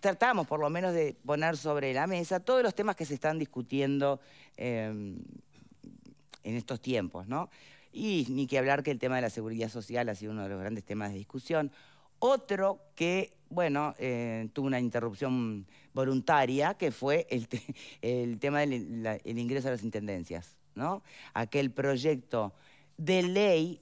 Tratamos por lo menos de poner sobre la mesa todos los temas que se están discutiendo em, en estos tiempos, ¿no? Y ni que hablar que el tema de la seguridad social ha sido uno de los grandes temas de discusión. Otro que, bueno, eh, tuvo una interrupción voluntaria, que fue el, tema del ingreso a las intendencias, ¿no? Aquel proyecto de ley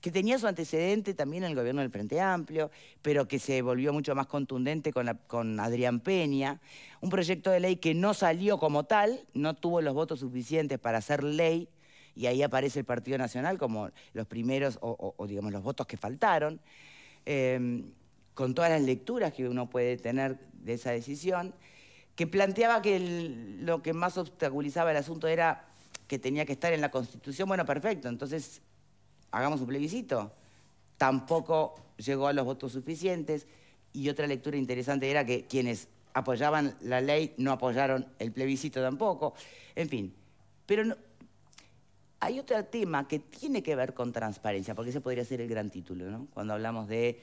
que tenía su antecedente también en el gobierno del Frente Amplio, pero que se volvió mucho más contundente con, con Adrián Peña. Un proyecto de ley que no salió como tal, no tuvo los votos suficientes para hacer ley, y ahí aparece el Partido Nacional como los primeros, o, digamos, los votos que faltaron. Em, con todas las lecturas que uno puede tener de esa decisión, que planteaba que lo que más obstaculizaba el asunto era que tenía que estar en la Constitución. Bueno, perfecto, entonces hagamos un plebiscito. Tampoco llegó a los votos suficientes. Y otra lectura interesante era que quienes apoyaban la ley no apoyaron el plebiscito tampoco. En fin, pero hay otro tema que tiene que ver con transparencia, porque ese podría ser el gran título, ¿no? Cuando hablamos del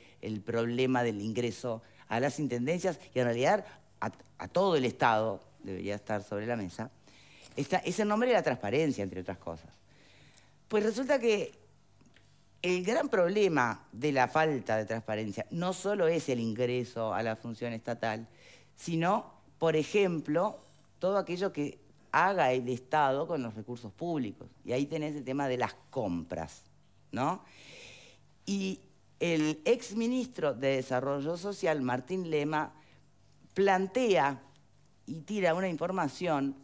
problema del ingreso a las intendencias y en realidad a, todo el Estado, debería estar sobre la mesa, está, ese nombre la transparencia, entre otras cosas. Pues resulta que el gran problema de la falta de transparencia no solo es el ingreso a la función estatal, sino, por ejemplo, todo aquello que haga el Estado con los recursos públicos. Y ahí tenés el tema de las compras, Y el exministro de Desarrollo Social, Martín Lema, plantea y tira una información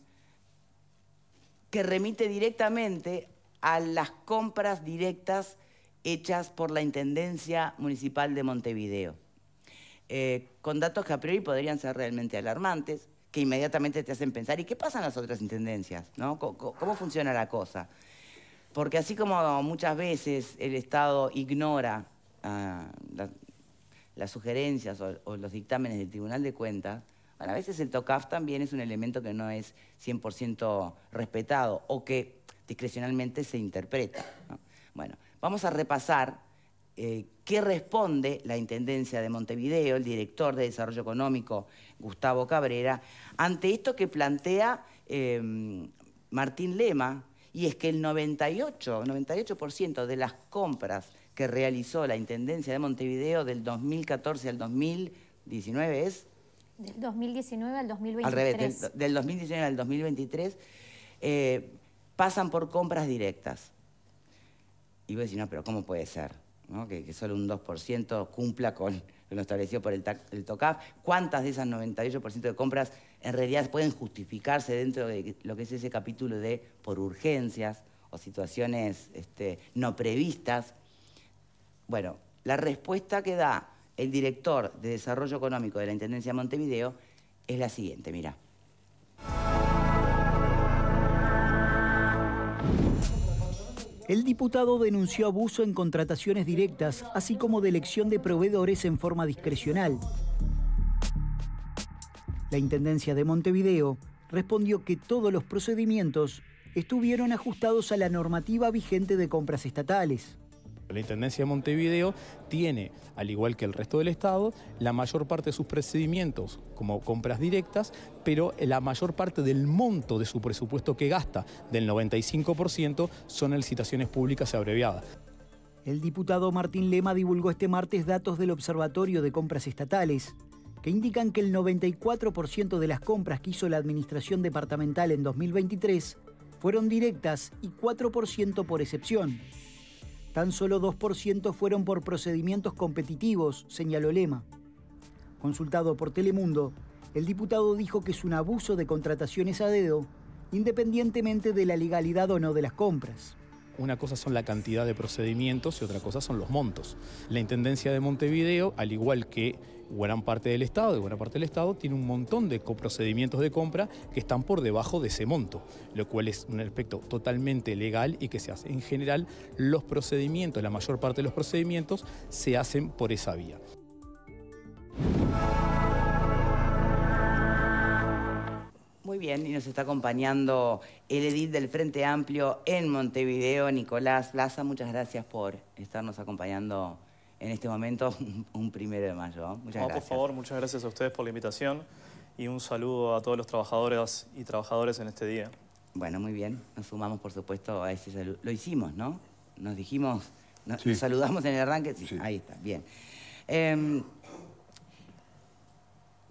que remite directamente a las compras directas hechas por la Intendencia Municipal de Montevideo, eh, con datos que a priori podrían ser realmente alarmantes, que inmediatamente te hacen pensar, ¿y qué pasa en las otras intendencias? ¿no? ¿Cómo, funciona la cosa? Porque así como muchas veces el Estado ignora ah, las sugerencias o, los dictámenes del Tribunal de Cuentas, a veces el TOCAF también es un elemento que no es 100% respetado o que discrecionalmente se interpreta. Bueno, Vamos a repasar eh, qué responde la Intendencia de Montevideo, el director de Desarrollo Económico, Gustavo Cabrera, ante esto que plantea em, Martín Lema, y es que el 98, 98% de las compras que realizó la Intendencia de Montevideo del 2014 al 2019 es... Del 2019 al 2023. Al revés, del, 2019 al 2023 eh, pasan por compras directas. Y vos decís, no, pero ¿cómo puede ser? Que, solo un 2% cumpla con lo establecido por el, TOCAF. ¿Cuántas de esas 98% de compras en realidad pueden justificarse dentro de lo que es ese capítulo de por urgencias o situaciones este, no previstas? Bueno, la respuesta que da el director de Desarrollo Económico de la Intendencia de Montevideo es la siguiente, mira. El diputado denunció abuso en contrataciones directas, así como de elección de proveedores en forma discrecional. La Intendencia de Montevideo respondió que todos los procedimientos estuvieron ajustados a la normativa vigente de compras estatales. La Intendencia de Montevideo tiene, al igual que el resto del Estado, la mayor parte de sus procedimientos como compras directas, pero la mayor parte del monto de su presupuesto que gasta, del 95%, son en licitaciones públicas y abreviadas. El diputado Martín Lema divulgó este martes datos del Observatorio de Compras Estatales que indican que el 94% de las compras que hizo la Administración Departamental en 2023 fueron directas y 4% por excepción. Tan solo 2% fueron por procedimientos competitivos, señaló Lema. Consultado por Telemundo, el diputado dijo que es un abuso de contrataciones a dedo, independientemente de la legalidad o no de las compras. Una cosa son la cantidad de procedimientos y otra cosa son los montos. La Intendencia de Montevideo, al igual que buena parte del Estado, buena parte del Estado, tiene un montón de procedimientos de compra que están por debajo de ese monto, lo cual es un aspecto totalmente legal y que se hace. En general, los procedimientos, la mayor parte de los procedimientos, se hacen por esa vía. bien y nos está acompañando el edil del Frente Amplio en Montevideo, Nicolás Plaza. Muchas gracias por estarnos acompañando en este momento, un primero de mayo. ¿eh? Muchas gracias. Por favor, muchas gracias a ustedes por la invitación y un saludo a todos los trabajadores y trabajadores en este día. Bueno, muy bien. Nos sumamos, por supuesto, a ese saludo. Lo hicimos, ¿no? Nos dijimos, nos saludamos en el arranque. Sí, Ahí está, bien. Em,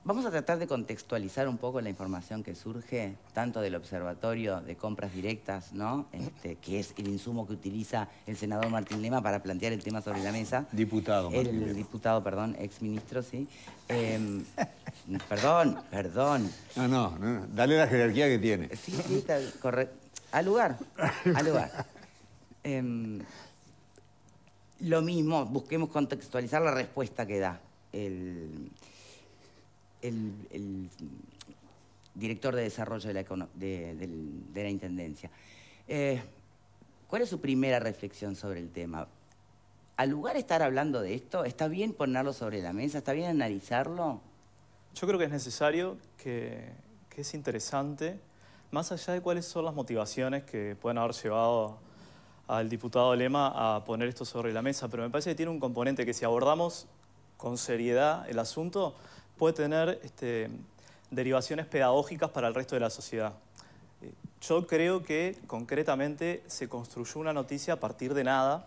Vamos a tratar de contextualizar un poco la información que surge, tanto del observatorio de compras directas, ¿no? Este, que es el insumo que utiliza el senador Martín Lema para plantear el tema sobre la mesa. Diputado. Martín el diputado, perdón, exministro, sí. Em, perdón, perdón. No, no, dale la jerarquía que tiene. Sí, sí, correcto. Al lugar, al lugar. Em, lo mismo, busquemos contextualizar la respuesta que da el el, director de desarrollo de la, Intendencia. Eh, ¿Cuál es su primera reflexión sobre el tema? Al lugar de estar hablando de esto, ¿está bien ponerlo sobre la mesa? ¿Está bien analizarlo? Yo creo que es necesario, que, que es interesante, más allá de cuáles son las motivaciones que pueden haber llevado al diputado Lema a poner esto sobre la mesa, pero me parece que tiene un componente que si abordamos con seriedad el asunto, puede tener este, derivaciones pedagógicas para el resto de la sociedad. Eh, yo creo que concretamente se construyó una noticia a partir de nada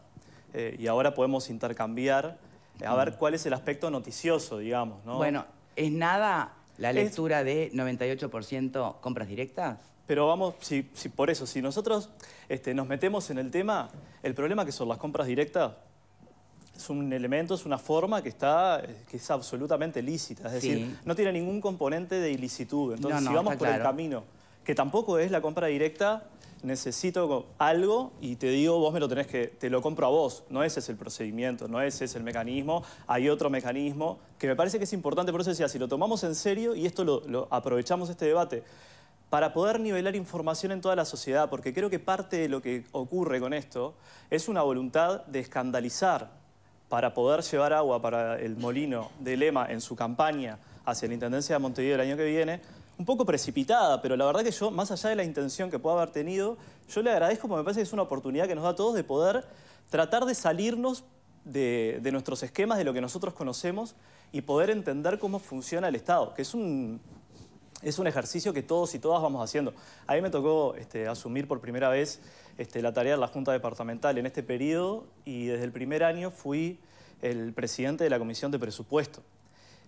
eh, y ahora podemos intercambiar eh, a ver mm. cuál es el aspecto noticioso, digamos. ¿no? Bueno, ¿es nada la lectura de 98% compras directas? Pero vamos, si, por eso, si nosotros este, nos metemos en el tema, el problema que son las compras directas es un elemento, es una forma que está eh, que es absolutamente lícita, es decir, no tiene ningún componente de ilicitud. Entonces, si vamos por el camino, que tampoco es la compra directa, necesito algo y te digo, vos me lo tenés que, te lo compro a vos. No ese es el procedimiento, no ese es el mecanismo. Hay otro mecanismo que me parece que es importante, por eso decía, si lo tomamos en serio, y esto lo, lo aprovechamos este debate, para poder nivelar información en toda la sociedad, porque creo que parte de lo que ocurre con esto es una voluntad de escandalizar para poder llevar agua para el molino de Lema en su campaña hacia la Intendencia de Montevideo el año que viene, un poco precipitada, pero la verdad que yo, más allá de la intención que pueda haber tenido, yo le agradezco porque me parece que es una oportunidad que nos da a todos de poder tratar de salirnos de, nuestros esquemas, de lo que nosotros conocemos y poder entender cómo funciona el Estado, que es un, es un ejercicio que todos y todas vamos haciendo. A mí me tocó este, asumir por primera vez este, la tarea de la Junta Departamental en este periodo y desde el primer año fui el presidente de la Comisión de Presupuesto.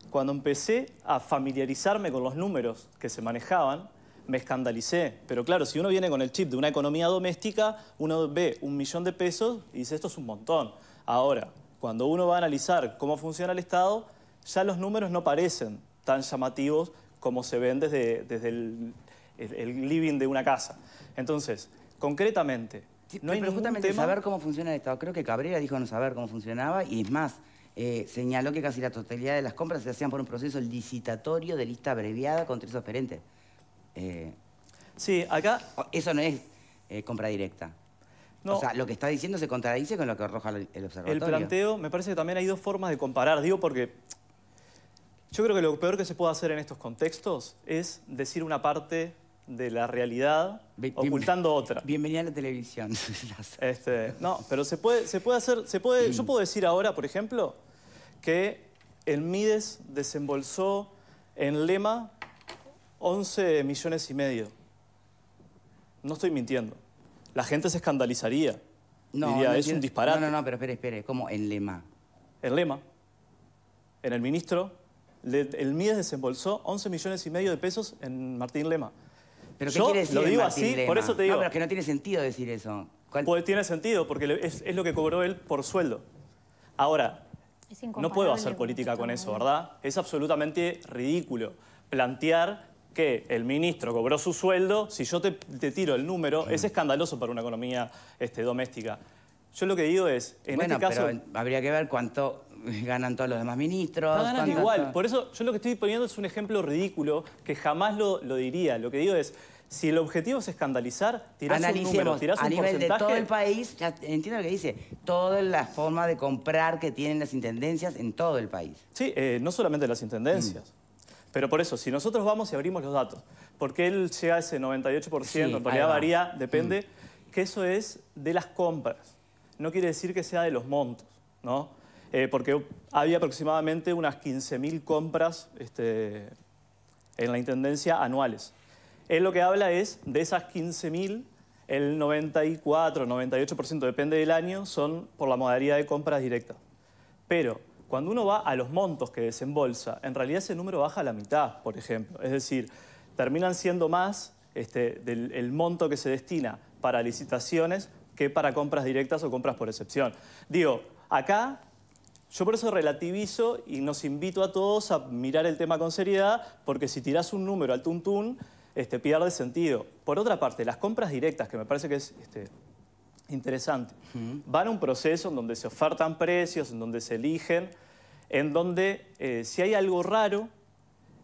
Cuando empecé a familiarizarme con los números que se manejaban, me escandalicé. Pero claro, si uno viene con el chip de una economía doméstica, uno ve un millón de pesos y dice, esto es un montón. Ahora, cuando uno va a analizar cómo funciona el Estado, ya los números no parecen tan llamativos como se ven desde, desde el, el living de una casa. Entonces, concretamente. no hay pero justamente saber cómo funciona el Estado. Creo que Cabrera dijo no saber cómo funcionaba y es más, eh, señaló que casi la totalidad de las compras se hacían por un proceso licitatorio de lista abreviada con tres oferentes. Eh, sí, acá... Eso no es eh, compra directa. No. O sea, lo que está diciendo se contradice con lo que arroja el observatorio. El planteo, me parece que también hay dos formas de comparar. Digo porque yo creo que lo peor que se puede hacer en estos contextos es decir una parte de la realidad ocultando otra. Bienvenida a la televisión. Este, no, pero se puede, se puede hacer, se puede, yo puedo decir ahora, por ejemplo, que el Mides desembolsó en Lema 11 millones y medio. No estoy mintiendo. La gente se escandalizaría. No, diría, es un disparate. No, no, no, pero espere, espere, ¿cómo en Lema? En Lema. En el ministro, el Mides desembolsó 11 millones y medio de pesos en Martín Lema. Yo lo digo así, por eso te digo. No, pero es que no tiene sentido decir eso. Pues tiene sentido, porque es, lo que cobró él por sueldo. Ahora, no puedo hacer política con eso, ¿verdad? Es absolutamente ridículo plantear que el ministro cobró su sueldo, si yo te, tiro el número, es escandaloso para una economía este, doméstica. Yo lo que digo es, en este caso... habría que ver cuánto ganan todos los demás ministros. No ganan igual. Por eso yo lo que estoy poniendo es un ejemplo ridículo que jamás lo, diría. Lo que digo es, si el objetivo es escandalizar, tirás un número, tirás un a nivel de todo el país, entiendo lo que dice, toda la forma de comprar que tienen las intendencias en todo el país. Sí, eh, no solamente las intendencias. Mm. Pero por eso, si nosotros vamos y abrimos los datos, porque él llega a ese 98%, en realidad varía, depende, mm. que eso es de las compras. No quiere decir que sea de los montos, ¿no? Eh, porque había aproximadamente unas 15.000 compras este, en la Intendencia anuales. Él lo que habla es, de esas 15.000, el 94, 98%, depende del año, son por la modalidad de compras directas. Pero cuando uno va a los montos que desembolsa, en realidad ese número baja a la mitad, por ejemplo. Es decir, terminan siendo más este, del el monto que se destina para licitaciones que para compras directas o compras por excepción. Digo, acá yo por eso relativizo y nos invito a todos a mirar el tema con seriedad, porque si tiras un número al tuntún, este, pierde sentido. Por otra parte, las compras directas, que me parece que es este, interesante, van a un proceso en donde se ofertan precios, en donde se eligen, en donde eh, si hay algo raro,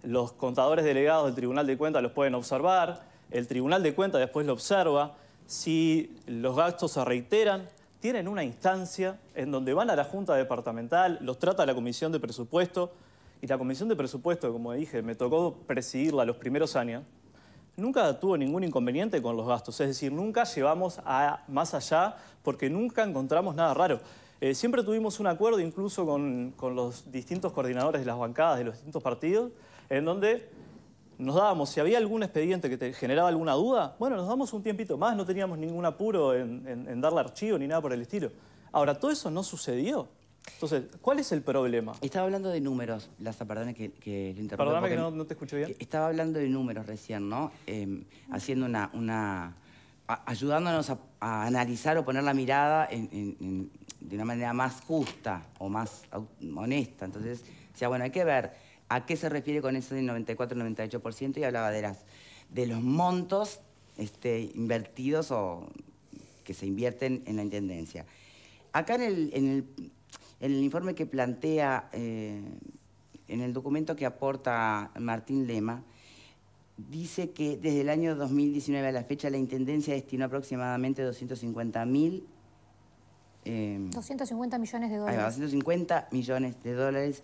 los contadores delegados del Tribunal de Cuentas los pueden observar, el Tribunal de Cuentas después lo observa, si los gastos se reiteran, tienen una instancia en donde van a la Junta Departamental, los trata la Comisión de Presupuesto, y la Comisión de Presupuesto, como dije, me tocó presidirla los primeros años, nunca tuvo ningún inconveniente con los gastos, es decir, nunca llevamos a más allá porque nunca encontramos nada raro. Eh, siempre tuvimos un acuerdo incluso con los distintos coordinadores de las bancadas de los distintos partidos, en donde nos dábamos, si había algún expediente que te generaba alguna duda, bueno, nos damos un tiempito más, no teníamos ningún apuro en, darle archivo ni nada por el estilo. Ahora, todo eso no sucedió. Entonces, ¿cuál es el problema? Estaba hablando de números, Laza, perdóname que, lo interrumpa. Perdóname que no, te escuché bien. Estaba hablando de números recién, ¿no? Em, haciendo una... ayudándonos a, analizar o poner la mirada de una manera más justa o más honesta. Entonces, decía, bueno, hay que ver a qué se refiere con ese 94-98% y hablaba de, los montos este, invertidos o que se invierten en la Intendencia. Acá en el, informe que plantea, eh, en el documento que aporta Martín Lema, dice que desde el año 2019 a la fecha la Intendencia destinó aproximadamente 250 mil... 250 eh, millones de dólares. 250 millones de dólares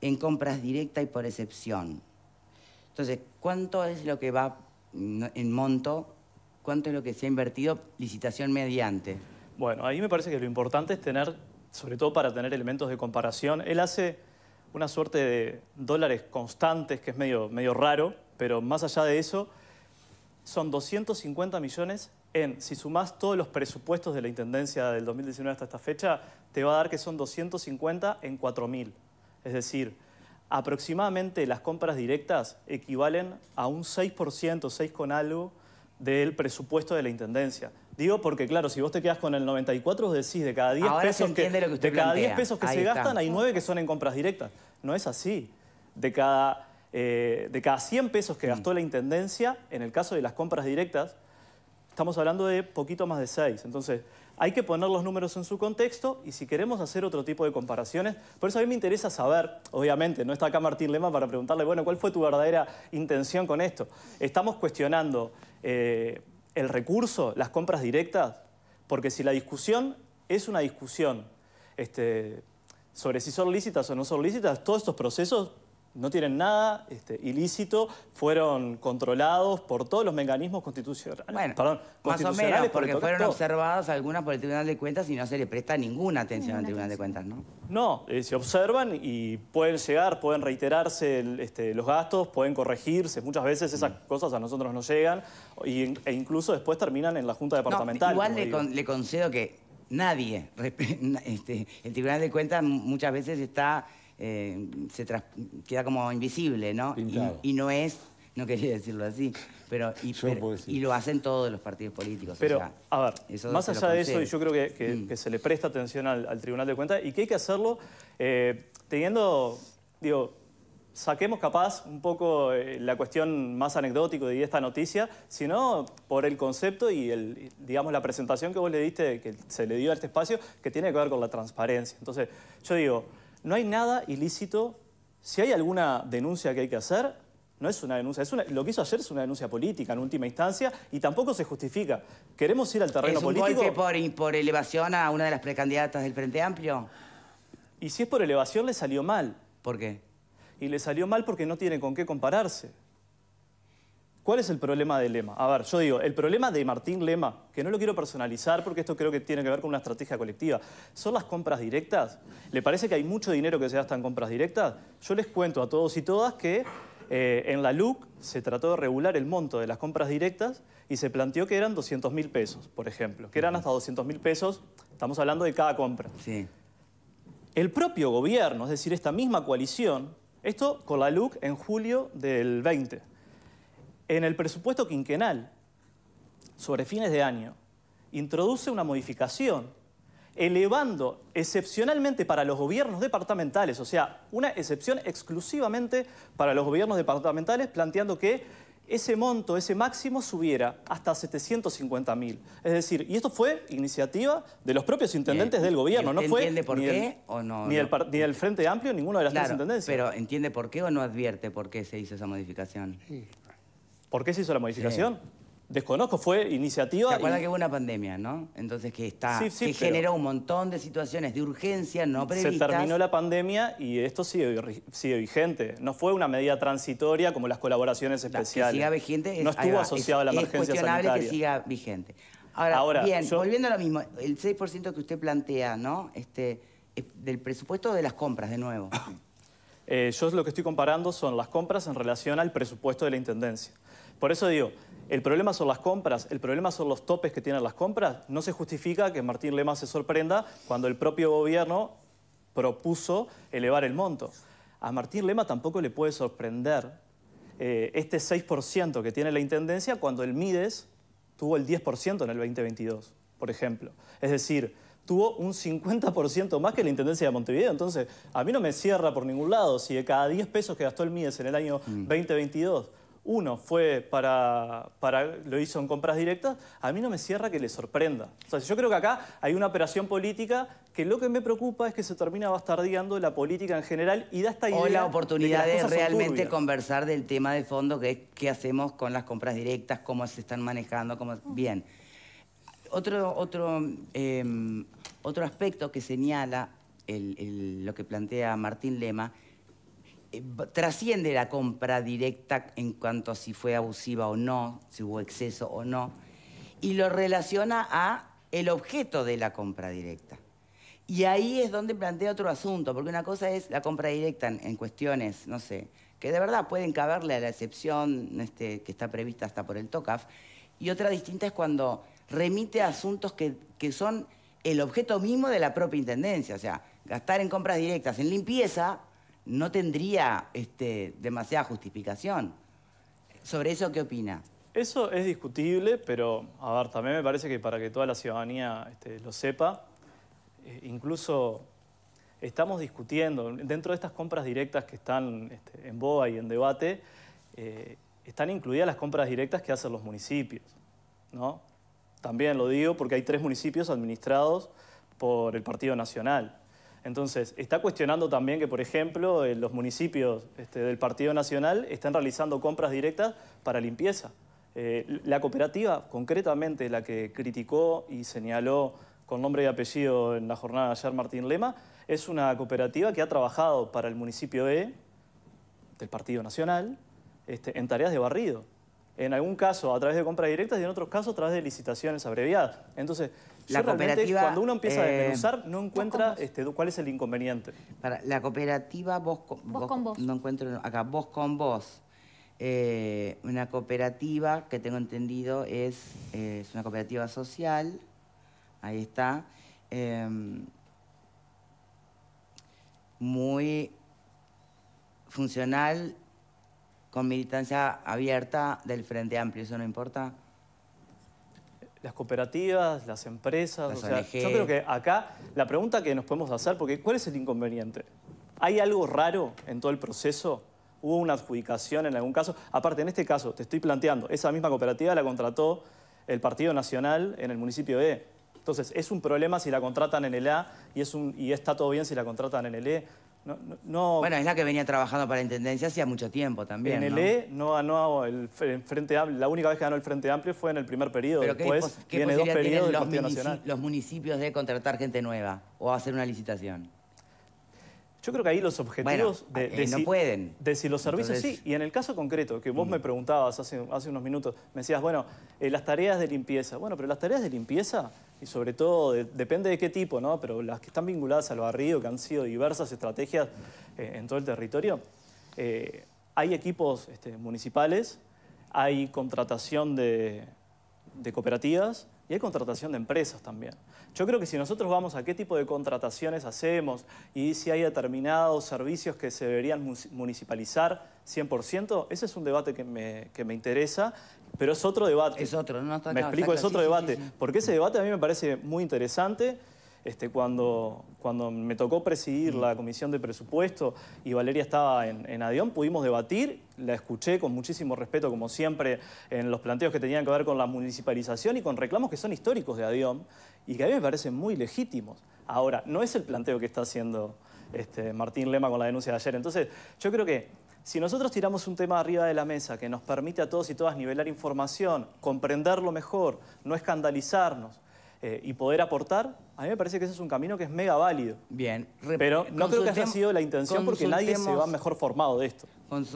en compras directa y por excepción. Entonces, ¿cuánto es lo que va en monto? ¿Cuánto es lo que se ha invertido licitación mediante? Bueno, ahí me parece que lo importante es tener, sobre todo para tener elementos de comparación, él hace una suerte de dólares constantes, que es medio, medio raro, pero más allá de eso, son 250 millones en, si sumás todos los presupuestos de la Intendencia del 2019 hasta esta fecha, te va a dar que son 250 en 4.000. Es decir, aproximadamente las compras directas equivalen a un 6%, 6 con algo, del presupuesto de la Intendencia. Digo porque, claro, si vos te quedas con el 94, decís de cada 10 pesos que, cada pesos que se gastan, hay 9 que son en compras directas. No es así. De cada, eh, de cada 100 pesos que mm. gastó la Intendencia, en el caso de las compras directas, estamos hablando de poquito más de 6. Entonces, hay que poner los números en su contexto y si queremos hacer otro tipo de comparaciones, por eso a mí me interesa saber, obviamente, no está acá Martín Lema para preguntarle, bueno, ¿cuál fue tu verdadera intención con esto? Estamos cuestionando eh, el recurso, las compras directas, porque si la discusión es una discusión este, sobre si son lícitas o no son lícitas, todos estos procesos no tienen nada este, ilícito, fueron controlados por todos los mecanismos constitucionales. Bueno, Perdón, más o menos, porque fueron observadas algunas por el Tribunal de Cuentas y no se le presta ninguna atención al Tribunal de Cuentas, ¿no? No, eh, se observan y pueden llegar, pueden reiterarse este, los gastos, pueden corregirse. Muchas veces esas mm. cosas a nosotros no llegan y, e incluso después terminan en la Junta Departamental. igual le, concedo que nadie, este, el Tribunal de Cuentas muchas veces está eh, se queda como invisible, ¿no? Y, no es, no quería decirlo así, pero y, lo hacen todos los partidos políticos. Pero, a ver, más allá de eso, y yo creo mm. que, se le presta atención al, Tribunal de Cuentas y que hay que hacerlo eh, teniendo, digo, saquemos capaz un poco eh, la cuestión más anecdótica de esta noticia, sino por el concepto y el, digamos la presentación que vos le diste, que se le dio a este espacio, que tiene que ver con la transparencia. Entonces, yo digo, no hay nada ilícito. Si hay alguna denuncia que hay que hacer, no es una denuncia. Es lo que hizo ayer es una denuncia política en última instancia y tampoco se justifica. ¿Queremos ir al terreno ¿Es un político? Golpe por, por elevación a una de las precandidatas del Frente Amplio? Y si es por elevación, le salió mal. ¿Por qué? Y le salió mal porque no tiene con qué compararse. ¿Cuál es el problema de Lema? A ver, yo digo, el problema de Martín Lema, que no lo quiero personalizar porque esto creo que tiene que ver con una estrategia colectiva, son las compras directas. ¿Le parece que hay mucho dinero que se gasta en compras directas? Yo les cuento a todos y todas que eh, en la LUC se trató de regular el monto de las compras directas y se planteó que eran 200 mil pesos, por ejemplo, que eran hasta 200 mil pesos, estamos hablando de cada compra. Sí. El propio gobierno, es decir, esta misma coalición, esto con la LUC en julio del 20, en el presupuesto quinquenal, sobre fines de año, introduce una modificación elevando excepcionalmente para los gobiernos departamentales, o sea, una excepción exclusivamente para los gobiernos departamentales, planteando que ese monto, ese máximo subiera hasta 750 mil. Es decir, y esto fue iniciativa de los propios intendentes del gobierno, no fue entiende por ni, qué, el, o no, ni, Frente Amplio, ninguno de las tres intendencias. Pero entiende por qué o no advierte por qué se hizo esa modificación. Sí. ¿Por qué se hizo la modificación? Desconozco, fue iniciativa... ¿Se acuerda que hubo una pandemia, no? Entonces que está generó un montón de situaciones de urgencia no previstas. Se terminó la pandemia y esto sigue, vigente. No fue una medida transitoria como las colaboraciones especiales. La, que siga vigente es, no estuvo asociado a la emergencia sanitaria. Es cuestionable que siga vigente. Ahora, bien, volviendo a lo mismo, el 6% que usted plantea, ¿no? Este, del presupuesto o de las compras, de nuevo. Eh, yo lo que estoy comparando son las compras en relación al presupuesto de la Intendencia. Por eso digo, el problema son las compras, el problema son los topes que tienen las compras. No se justifica que Martín Lema se sorprenda cuando el propio gobierno propuso elevar el monto. A Martín Lema tampoco le puede sorprender eh, este 6% que tiene la Intendencia cuando el Mides tuvo el 10% en el 2022, por ejemplo. Es decir, tuvo un 50% más que la Intendencia de Montevideo. Entonces, a mí no me cierra por ningún lado si de cada 10 pesos que gastó el Mides en el año 2022, mm uno fue para, para, lo hizo en compras directas, a mí no me cierra que le sorprenda. O yo creo que acá hay una operación política que lo que me preocupa es que se termina bastardeando la política en general y da esta idea... O la oportunidad de, realmente conversar del tema de fondo, que es qué hacemos con las compras directas, cómo se están manejando, cómo... Bien. Otro, otro, em, otro aspecto que señala lo que plantea Martín Lema eh, trasciende la compra directa en cuanto a si fue abusiva o no, si hubo exceso o no, y lo relaciona a el objeto de la compra directa. Y ahí es donde plantea otro asunto, porque una cosa es la compra directa en, cuestiones, no sé, que de verdad pueden caberle a la excepción este, que está prevista hasta por el TOCAF, y otra distinta es cuando remite a asuntos que, que son el objeto mismo de la propia intendencia, o sea, gastar en compras directas, en limpieza, no tendría este, demasiada justificación. ¿Sobre eso qué opina? Eso es discutible, pero a ver, también me parece que para que toda la ciudadanía este, lo sepa, eh, incluso estamos discutiendo, dentro de estas compras directas que están este, en BOA y en debate, eh, están incluidas las compras directas que hacen los municipios. ¿no? También lo digo porque hay tres municipios administrados por el Partido Nacional. Entonces, está cuestionando también que, por ejemplo, eh, los municipios este, del Partido Nacional están realizando compras directas para limpieza. Eh, la cooperativa, concretamente la que criticó y señaló con nombre y apellido en la jornada de ayer Martín Lema, es una cooperativa que ha trabajado para el municipio E, del Partido Nacional, este, en tareas de barrido. En algún caso a través de compras directas y en otros casos a través de licitaciones abreviadas. Entonces, la cooperativa... Cuando uno empieza a eh, desmenuzar, no encuentra este, cuál es el inconveniente. Para la cooperativa Vos con Vos. No encuentro acá, Vos con Vos. Eh, una cooperativa que tengo entendido es, eh, una cooperativa social, ahí está, em, muy funcional, con militancia abierta del Frente Amplio, eso no importa las cooperativas, las empresas. o sea, yo creo que acá la pregunta que nos podemos hacer, porque ¿cuál es el inconveniente? ¿Hay algo raro en todo el proceso? ¿Hubo una adjudicación en algún caso? Aparte, en este caso, te estoy planteando, esa misma cooperativa la contrató el Partido Nacional en el municipio E. Entonces, es un problema si la contratan en el A y, es un, y está todo bien si la contratan en el E bueno, es la que venía trabajando para la Intendencia hacía mucho tiempo también. En el E no ganó el, Frente Amplio. La única vez que ganó el Frente Amplio fue en el primer periodo. Pero Después viene dos periodos del Partido Nacional. los municipios de contratar gente nueva o hacer una licitación? Yo creo que ahí los objetivos de, eh, si, no pueden. de si los servicios sí. Y en el caso concreto, que vos me mm. preguntabas hace, unos minutos, me decías, bueno, eh, las tareas de limpieza. Bueno, pero las tareas de limpieza y sobre todo, depende de qué tipo, ¿no? pero las que están vinculadas al barrido, que han sido diversas estrategias eh, en todo el territorio, eh, hay equipos este, municipales, hay contratación de cooperativas y hay contratación de empresas también. Yo creo que si nosotros vamos a qué tipo de contrataciones hacemos y si hay determinados servicios que se deberían municipalizar 100%, ese es un debate que me, que me interesa, pero es otro debate. Es otro, no está Me explico, es otro debate, porque ese debate a mí me parece muy interesante. Este, cuando, me tocó presidir la mm. comisión de presupuesto y Valeria estaba en, en Adión, pudimos debatir, la escuché con muchísimo respeto, como siempre, en los planteos que tenían que ver con la municipalización y con reclamos que son históricos de Adión y que a mí me parecen muy legítimos. Ahora, no es el planteo que está haciendo este, Martín Lema con la denuncia de ayer. Entonces, yo creo que si nosotros tiramos un tema arriba de la mesa que nos permite a todos y todas nivelar información, comprenderlo mejor, no escandalizarnos, eh, y poder aportar, a mí me parece que ese es un camino que es mega válido. Bien. Pero no creo que haya sido la intención porque nadie se va mejor formado de esto.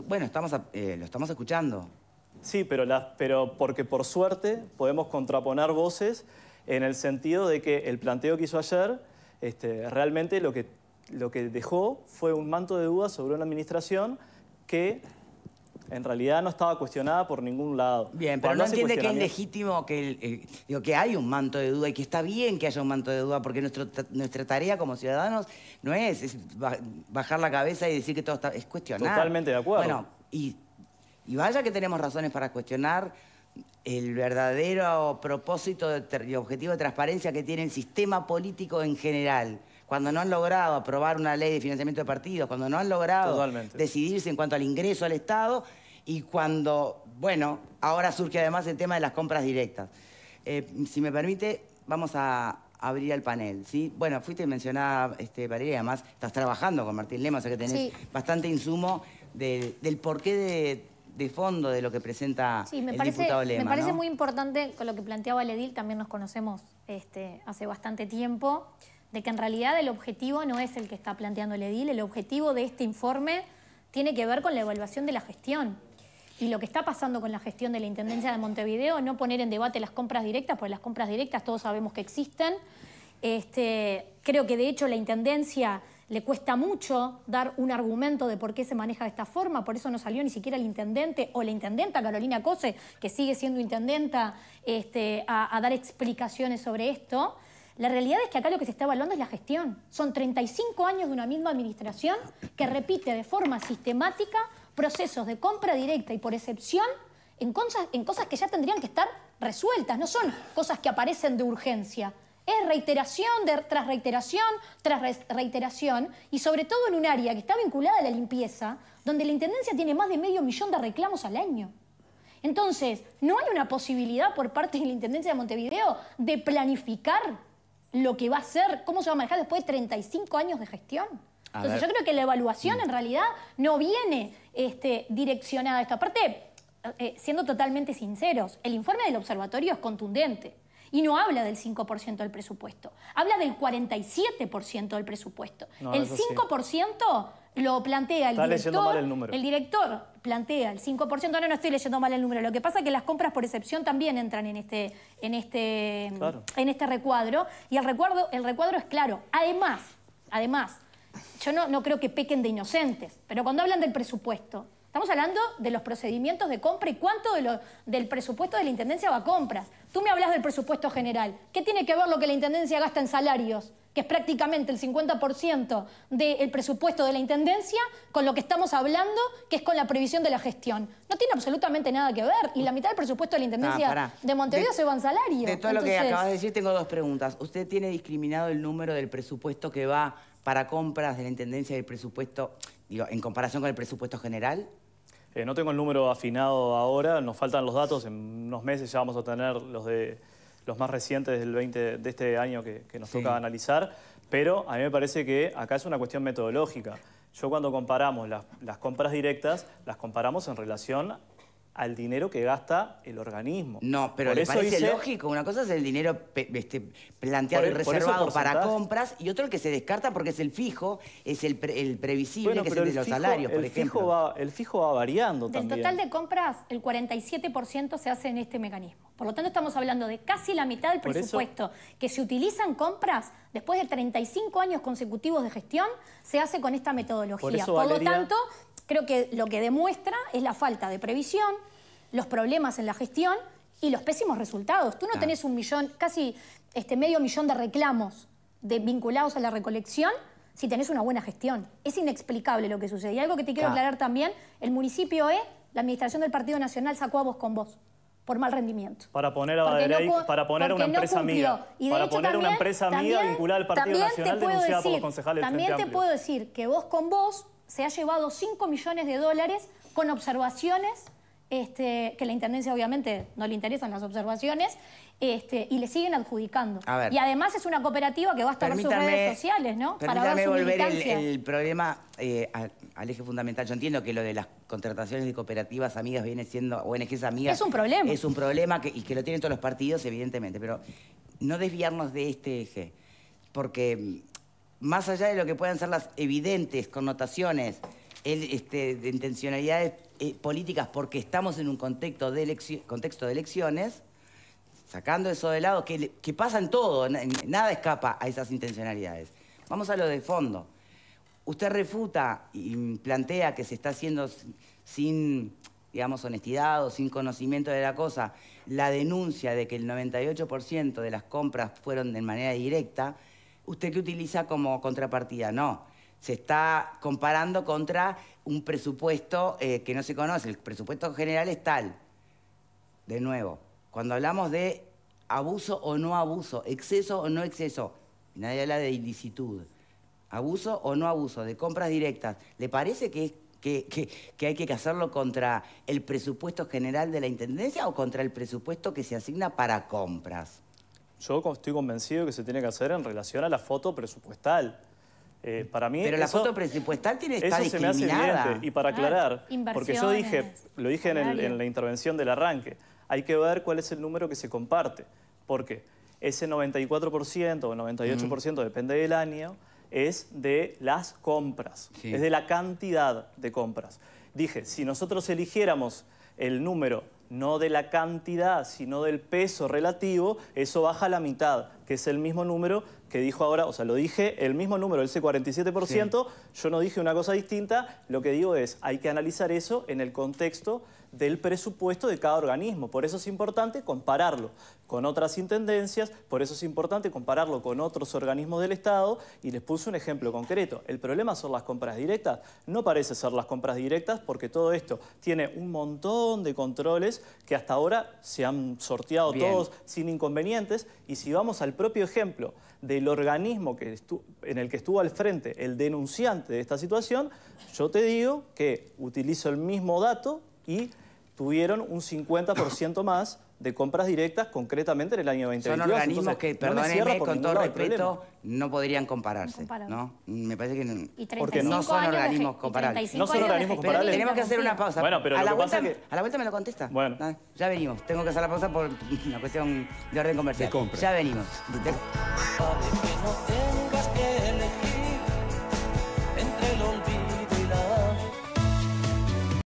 Bueno, estamos eh, lo estamos escuchando. Sí, pero, pero porque por suerte podemos contraponer voces en el sentido de que el planteo que hizo ayer este, realmente lo que, lo que dejó fue un manto de dudas sobre una administración que en realidad no estaba cuestionada por ningún lado. Bien, pero no entiende que es legítimo, que, que hay un manto de duda y que está bien que haya un manto de duda, porque nuestra tarea como ciudadanos no es, bajar la cabeza y decir que todo está... es cuestionar. Totalmente de acuerdo. Bueno, y, y vaya que tenemos razones para cuestionar el verdadero propósito y objetivo de transparencia que tiene el sistema político en general cuando no han logrado aprobar una ley de financiamiento de partidos, cuando no han logrado decidirse en cuanto al ingreso al Estado y cuando, bueno, ahora surge además el tema de las compras directas. Eh, si me permite, vamos a abrir el panel, ¿sí? Bueno, fuiste mencionada, este, Valeria, además estás trabajando con Martín Lema, o sea que tenés bastante insumo del porqué de, fondo de lo que presenta el parece, diputado Lema. Me parece muy importante con lo que planteaba el Edil, también nos conocemos este, hace bastante tiempo de que en realidad el objetivo no es el que está planteando el edil, el objetivo de este informe tiene que ver con la evaluación de la gestión. Y lo que está pasando con la gestión de la Intendencia de Montevideo, no poner en debate las compras directas, porque las compras directas todos sabemos que existen. Este, creo que de hecho la Intendencia le cuesta mucho dar un argumento de por qué se maneja de esta forma, por eso no salió ni siquiera el intendente o la intendenta Carolina Cose, que sigue siendo intendenta, este, a dar explicaciones sobre esto. La realidad es que acá lo que se está evaluando es la gestión. Son 35 años de una misma administración que repite de forma sistemática procesos de compra directa y por excepción en cosas, que ya tendrían que estar resueltas, no son cosas que aparecen de urgencia. Es reiteración tras reiteración tras reiteración y sobre todo en un área que está vinculada a la limpieza, donde la Intendencia tiene más de medio millón de reclamos al año. Entonces, ¿no hay una posibilidad por parte de la Intendencia de Montevideo de planificar lo que va a ser, cómo se va a manejar después de 35 años de gestión. Entonces yo creo que la evaluación en mm. realidad no viene este, direccionada a esto. Aparte, eh, siendo totalmente sinceros, el informe del observatorio es contundente y no habla del 5% del presupuesto, habla del 47% del presupuesto. el 5% lo plantea el director, el director plantea el 5%, no, no estoy leyendo mal el número, lo que pasa es que las compras por excepción también entran en este, en este, en este recuadro, y el recuadro, el recuadro es claro. Además, además, yo no, no creo que pequen de inocentes, pero cuando hablan del presupuesto, Estamos hablando de los procedimientos de compra y cuánto del presupuesto de la Intendencia va a compras. Tú me hablas del presupuesto general. ¿Qué tiene que ver lo que la Intendencia gasta en salarios? que es prácticamente el 50% del presupuesto de la Intendencia, con lo que estamos hablando, que es con la previsión de la gestión. No tiene absolutamente nada que ver y la mitad del presupuesto de la Intendencia ah, de Montevideo se va en salarios. De todo lo que acabas de decir, tengo dos preguntas. ¿Usted tiene discriminado el número del presupuesto que va para compras de la Intendencia y el presupuesto, digo, en comparación con el presupuesto general? Eh, no tengo el número afinado ahora, nos faltan los datos, en unos meses ya vamos a tener los de los más recientes del 20 de este año que, nos toca analizar, pero a mí me parece que acá es una cuestión metodológica. Yo cuando comparamos las, las compras directas, las comparamos en relación al dinero que gasta el organismo. No, pero ¿le parece lógico? Una cosa es el dinero este, planteado y reservado para compras y otro el que se descarta porque es el fijo, es el, previsible que es el de los salarios, por el ejemplo. Fijo va, el fijo va variando Del total de compras, el 47% se hace en este mecanismo. Por lo tanto, estamos hablando de casi la mitad del presupuesto que se utilizan compras después de 35 años consecutivos de gestión, se hace con esta metodología. Por, lo tanto, Creo que lo que demuestra es la falta de previsión, los problemas en la gestión y los pésimos resultados. Tú no tenés un millón, casi este medio millón de reclamos vinculados a la recolección si tenés una buena gestión. Es inexplicable lo que sucede. Y algo que te quiero aclarar también, el municipio E, la administración del Partido Nacional sacó a vos con vos por mal rendimiento. Para poner a para poner una empresa mía. para poner una empresa mía vinculada al Partido Nacional por También te puedo decir que vos con vos se ha llevado 5 millones de dólares con observaciones, este, que la Intendencia obviamente no le interesan las observaciones, este, y le siguen adjudicando. y además es una cooperativa que va a estar en sus redes sociales, ¿no? Para volver el, problema eh, al, eje fundamental. Yo entiendo que lo de las contrataciones de cooperativas amigas viene siendo, ONGs amigas... Es un problema. Es un problema y que lo tienen todos los partidos, evidentemente, pero no desviarnos de este eje, porque más allá de lo que puedan ser las evidentes connotaciones este, de intencionalidades eh, políticas, porque estamos en un contexto de, elecciones, sacando eso de lado, que, que pasa en todo, nada escapa a esas intencionalidades. Vamos a lo de fondo. Usted refuta y plantea que se está haciendo sin, digamos, honestidad o sin conocimiento de la cosa, la denuncia de que el 98% de las compras fueron de manera directa, usted qué utiliza como contrapartida, no. Se está comparando contra un presupuesto eh, que no se conoce. El presupuesto general es tal. De nuevo, cuando hablamos de abuso o no abuso, exceso o no exceso, nadie habla de ilicitud. Abuso o no abuso, de compras directas. ¿Le parece que que, hay que hacerlo contra el presupuesto general de la Intendencia o contra el presupuesto que se asigna para compras. Yo estoy convencido que se tiene que hacer en relación a la foto presupuestal. Eh, para mí Pero la foto presupuestal tiene que estar Eso se me hace evidente. Y para ah, aclarar, porque yo dije, lo dije en, la intervención del arranque, hay que ver cuál es el número que se comparte. Porque ese 94% o 98%, depende del año, es de las compras, es de la cantidad de compras. Dije, si nosotros eligiéramos el número no de la cantidad, sino del peso relativo, eso baja a la mitad, que es el mismo número que dijo ahora, o sea, lo dije, el mismo número, ese 47%, yo no dije una cosa distinta, lo que digo es, hay que analizar eso en el contexto del presupuesto de cada organismo. Por eso es importante compararlo con otras intendencias, por eso es importante compararlo con otros organismos del Estado y les puse un ejemplo concreto. El problema son las compras directas. No parece ser las compras directas porque todo esto tiene un montón de controles que hasta ahora se han sorteado todos sin inconvenientes y si vamos al propio ejemplo del organismo en el que estuvo al frente el denunciante de esta situación, yo te digo que utilizo el mismo dato y tuvieron un 50% más de compras directas concretamente en el año 2022. Son organismos que, perdónenme, con todo respeto, no podrían compararse. No, Me parece que no, porque no son organismos comparables. No son organismos comparables. Tenemos que hacer una pausa. Bueno, pero a, la vuelta, me lo contesta. Bueno. Ah, ya venimos. Tengo que hacer la pausa por una cuestión de orden comercial. Ya venimos.